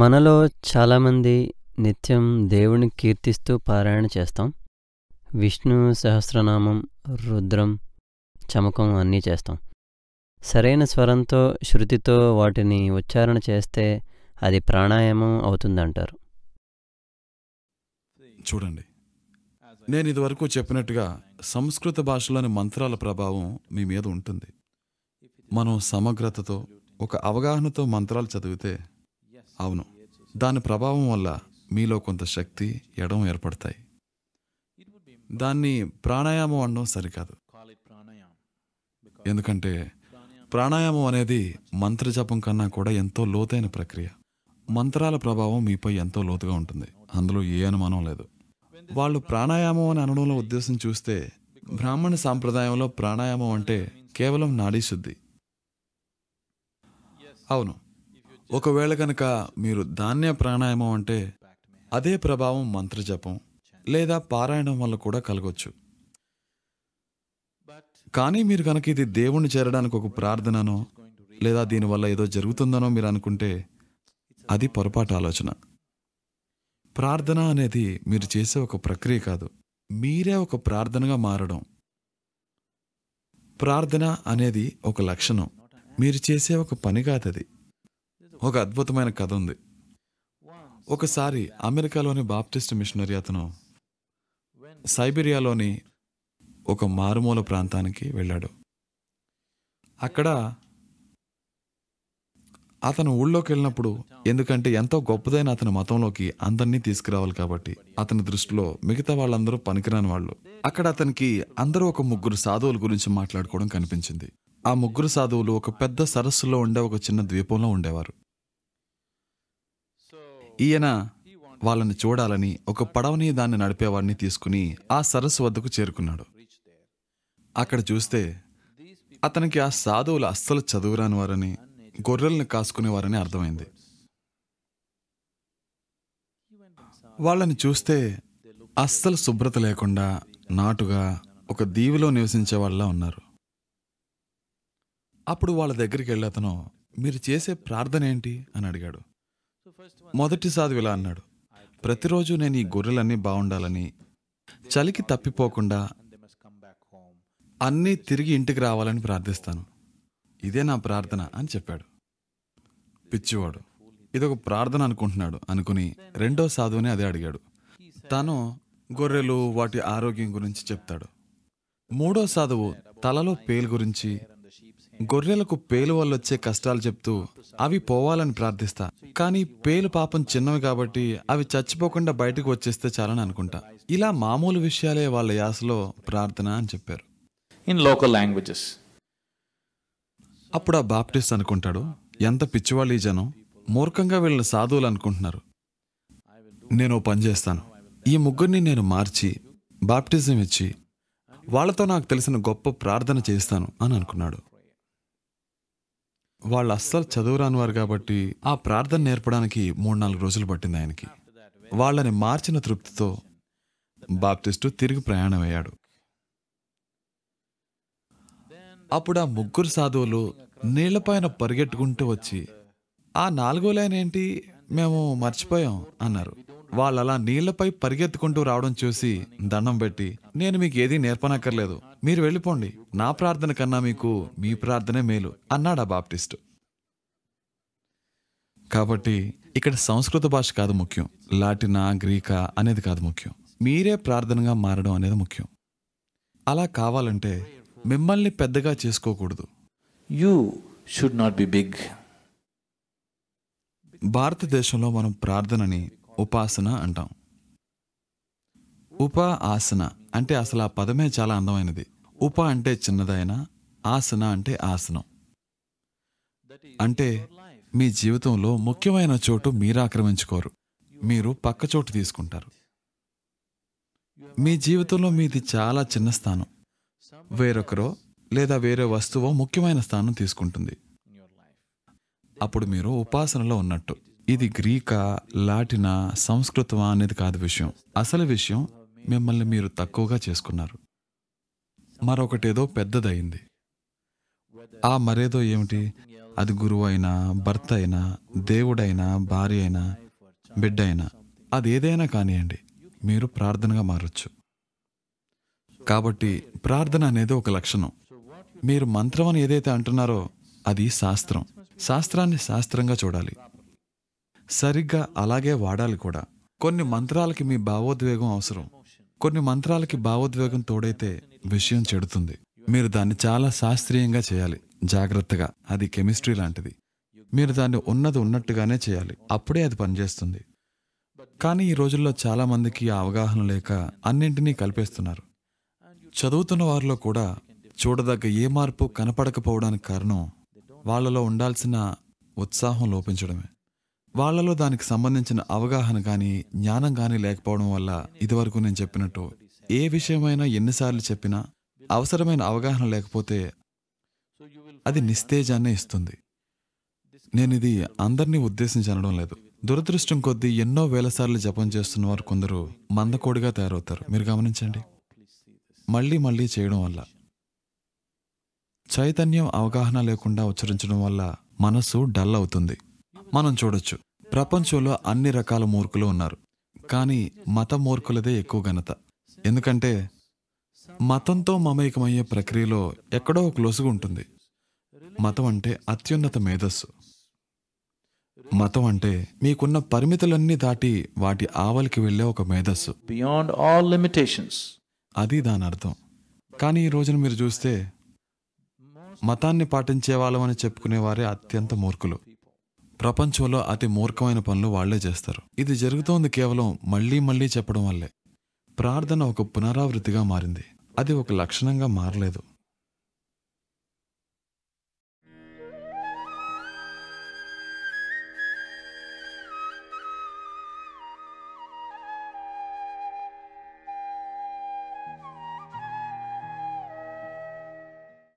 మనలో చాలామంది నిత్యం దేవుని కీర్తిస్తూ పారాయణ చేస్తాం విష్ణు సహస్రనామం రుద్రం చమకం అన్నీ చేస్తాం సరైన స్వరంతో శృతితో వాటిని ఉచ్చారణ చేస్తే అది ప్రాణాయామం అవుతుందంటారు చూడండి నేను ఇదివరకు చెప్పినట్టుగా సంస్కృత భాషలోని మంత్రాల ప్రభావం మీ మీద ఉంటుంది మనం సమగ్రతతో ఒక అవగాహనతో మంత్రాలు చదివితే అవును దాని ప్రభావం వల్ల మీలో కొంత శక్తి ఎడం ఏర్పడతాయి దాన్ని ప్రాణాయామం అనడం సరికాదు ఎందుకంటే ప్రాణాయామం అనేది మంత్రజపం కన్నా కూడా ఎంతో లోతైన ప్రక్రియ మంత్రాల ప్రభావం మీపై ఎంతో లోతుగా ఉంటుంది అందులో ఏ అనుమానం లేదు వాళ్ళు ప్రాణాయామం అని అనడంలో ఉద్దేశం చూస్తే బ్రాహ్మణ సాంప్రదాయంలో ప్రాణాయామం అంటే కేవలం నాడీశుద్ధి అవును ఒకవేళ కనుక మీరు ధాన్య ప్రాణాయామం అంటే అదే ప్రభావం మంత్రజపం లేదా పారాయణం వల్ల కూడా కలగొచ్చు కానీ మీరు కనుక ఇది దేవుణ్ణి చేరడానికి ఒక ప్రార్థననో లేదా దీనివల్ల ఏదో జరుగుతుందనో మీరు అనుకుంటే అది పొరపాటు ఆలోచన ప్రార్థన అనేది మీరు చేసే ఒక ప్రక్రియ కాదు మీరే ఒక ప్రార్థనగా మారడం ప్రార్థన అనేది ఒక లక్షణం మీరు చేసే ఒక పని కాదది ఒక అద్భుతమైన కథ ఉంది ఒకసారి అమెరికాలోని బాప్టిస్ట్ మిషనరీ అతను సైబీరియాలోని ఒక మారుమూల ప్రాంతానికి వెళ్ళాడు అక్కడ అతను ఊళ్ళోకి వెళ్ళినప్పుడు ఎందుకంటే ఎంతో గొప్పదైన అతని మతంలోకి అందరినీ తీసుకురావాలి కాబట్టి అతని దృష్టిలో మిగతా వాళ్ళందరూ పనికిరాని వాళ్ళు అక్కడ అతనికి అందరూ ఒక ముగ్గురు సాధువుల గురించి మాట్లాడుకోవడం కనిపించింది ఆ ముగ్గురు సాధువులు ఒక పెద్ద సరస్సులో ఉండే ఒక చిన్న ద్వీపంలో ఉండేవారు ఈయన వాళ్ళని చూడాలని ఒక పడవని దాన్ని నడిపేవాడిని తీసుకుని ఆ సరస్సు వద్దకు చేరుకున్నాడు అక్కడ చూస్తే అతనికి ఆ సాధువులు అస్సలు చదువురాని వారని గొర్రెలను కాసుకునేవారని అర్థమైంది వాళ్ళని చూస్తే అస్సలు శుభ్రత లేకుండా నాటుగా ఒక దీవిలో నివసించే వాళ్ళ ఉన్నారు అప్పుడు వాళ్ళ దగ్గరికి వెళ్ళి అతను మీరు చేసే ప్రార్థన ఏంటి అని అడిగాడు మొదటిసారి ఇలా అన్నాడు ప్రతిరోజు నేను ఈ గొర్రెలన్నీ బాగుండాలని చలికి తప్పిపోకుండా అన్నీ తిరిగి ఇంటికి రావాలని ప్రార్థిస్తాను ఇదే నా ప్రార్థన అని చెప్పాడు పిచ్చివాడు ఇదొక ప్రార్థన అనుకుంటున్నాడు అనుకుని రెండో సాధువుని అదే అడిగాడు తను గొర్రెలు వాటి ఆరోగ్యం గురించి చెప్తాడు మూడో సాధువు తలలో పేలు గురించి గొర్రెలకు పేలు వల్ల వచ్చే కష్టాలు చెప్తూ అవి పోవాలని ప్రార్థిస్తా కానీ పేలు పాపం చిన్నవి కాబట్టి అవి చచ్చిపోకుండా బయటకు వచ్చేస్తే చాలని అనుకుంటా ఇలా మామూలు విషయాలే వాళ్ళ యాసలో ప్రార్థన అని చెప్పారు ఇన్ లోకల్ లాంగ్వేజెస్ అప్పుడు ఆ బాప్టిస్ట్ అనుకుంటాడు ఎంత పిచ్చివాళ్ళు ఈ జనం మూర్ఖంగా వీళ్ళ సాధువులు అనుకుంటున్నారు నేను పని చేస్తాను ఈ ముగ్గురిని నేను మార్చి బాప్టిజం ఇచ్చి వాళ్ళతో నాకు తెలిసిన గొప్ప ప్రార్థన చేస్తాను అని అనుకున్నాడు వాళ్ళు అస్సలు చదువురాని వారు కాబట్టి ఆ ప్రార్థన నేర్పడానికి మూడు నాలుగు రోజులు పట్టింది ఆయనకి వాళ్ళని మార్చిన తృప్తితో బాప్టిస్టు తిరిగి ప్రయాణమయ్యాడు అప్పుడు ఆ ముగ్గురు సాధువులు నీళ్లపైన పరిగెట్టుకుంటూ వచ్చి ఆ నాలుగో లైన్ ఏంటి మేము మర్చిపోయాం అన్నారు వాళ్ళు అలా నీళ్లపై పరిగెత్తుకుంటూ రావడం చూసి దండం పెట్టి నేను మీకు ఏదీ నేర్పనక్కర్లేదు మీరు వెళ్ళిపోండి నా ప్రార్థన కన్నా మీకు మీ ప్రార్థనే మేలు అన్నాడు ఆ బాప్టిస్ట్ కాబట్టి ఇక్కడ సంస్కృత భాష కాదు ముఖ్యం లాటినా గ్రీకా అనేది కాదు ముఖ్యం మీరే ప్రార్థనగా మారడం అనేది ముఖ్యం అలా కావాలంటే మిమ్మల్ని పెద్దగా చేసుకోకూడదు you should not be big భారతదేశంలో మనం ప్రార్థనని ఉపాసన అంటాం ఉప ఆసన అంటే అసలు ఆ పదమే చాలా అందమైనది ఉప అంటే చిన్నదైన ఆసన అంటే ఆసనం అంటే మీ జీవితంలో ముఖ్యమైన చోటు మీరు ఆక్రమించుకోరు మీరు పక్క చోటు తీసుకుంటారు మీ జీవితంలో మీది చాలా చిన్న స్థానం వేరొకరో లేదా వేరే వస్తువు ముఖ్యమైన స్థానం తీసుకుంటుంది అప్పుడు మీరు ఉపాసనలో ఉన్నట్టు ఇది గ్రీకా లాటినా సంస్కృతమా అనేది కాదు విషయం అసలు విషయం మిమ్మల్ని మీరు తక్కువగా చేసుకున్నారు మరొకటేదో పెద్దదయింది ఆ మరేదో ఏమిటి అది గురువు అయినా భర్త అయినా దేవుడైనా భార్య అయినా బిడ్డ అయినా అది ఏదైనా కానివ్వండి మీరు ప్రార్థనగా మారొచ్చు కాబట్టి ప్రార్థన అనేది ఒక లక్షణం మీరు మంత్రం అని ఏదైతే అంటున్నారో అది శాస్త్రం శాస్త్రాన్ని శాస్త్రంగా చూడాలి సరిగ్గా అలాగే వాడాలి కూడా కొన్ని మంత్రాలకి మీ భావోద్వేగం అవసరం కొన్ని మంత్రాలకి భావోద్వేగం తోడైతే విషయం చెడుతుంది మీరు దాన్ని చాలా శాస్త్రీయంగా చేయాలి జాగ్రత్తగా అది కెమిస్ట్రీ లాంటిది మీరు దాన్ని ఉన్నది ఉన్నట్టుగానే చేయాలి అప్పుడే అది పనిచేస్తుంది కానీ ఈ రోజుల్లో చాలామందికి ఆ అవగాహన లేక అన్నింటినీ కలిపేస్తున్నారు చదువుతున్న వారిలో కూడా చూడదగ్గ ఏ మార్పు కనపడకపోవడానికి కారణం వాళ్ళలో ఉండాల్సిన ఉత్సాహం లోపించడమే వాళ్లలో దానికి సంబంధించిన అవగాహన కానీ జ్ఞానం కానీ లేకపోవడం వల్ల ఇదివరకు నేను చెప్పినట్టు ఏ విషయమైనా ఎన్నిసార్లు చెప్పినా అవసరమైన అవగాహన లేకపోతే అది నిస్తేజాన్ని ఇస్తుంది నేను ఇది అందరినీ ఉద్దేశించి అనడం లేదు దురదృష్టం కొద్దీ ఎన్నో వేల సార్లు జపం చేస్తున్న వారు కొందరు మందకోడిగా తయారవుతారు మీరు గమనించండి మళ్ళీ మళ్ళీ చేయడం వల్ల చైతన్యం అవగాహన లేకుండా ఉచ్చరించడం వల్ల మనసు డల్ అవుతుంది మనం చూడొచ్చు ప్రపంచంలో అన్ని రకాల మూర్ఖులు ఉన్నారు కానీ మత మూర్ఖులదే ఎక్కువ ఘనత ఎందుకంటే మతంతో మమేకమయ్యే ప్రక్రియలో ఎక్కడో ఒక లొసుగు ఉంటుంది మతం అంటే అత్యున్నత మేధస్సు మతం అంటే మీకున్న పరిమితులన్నీ దాటి వాటి ఆవలికి వెళ్ళే ఒక మేధస్సు బియాండ్ ఆల్ లిమిటేషన్స్ అది దాని అర్థం కానీ ఈ రోజున మీరు చూస్తే మతాన్ని పాటించే వాళ్ళమని చెప్పుకునేవారే అత్యంత మూర్ఖులు ప్రపంచంలో అతి మూర్ఖమైన పనులు వాళ్లే చేస్తారు ఇది జరుగుతోంది కేవలం మళ్లీ మళ్లీ చెప్పడం వల్లే ప్రార్థన ఒక పునరావృత్తిగా మారింది అది ఒక లక్షణంగా మారలేదు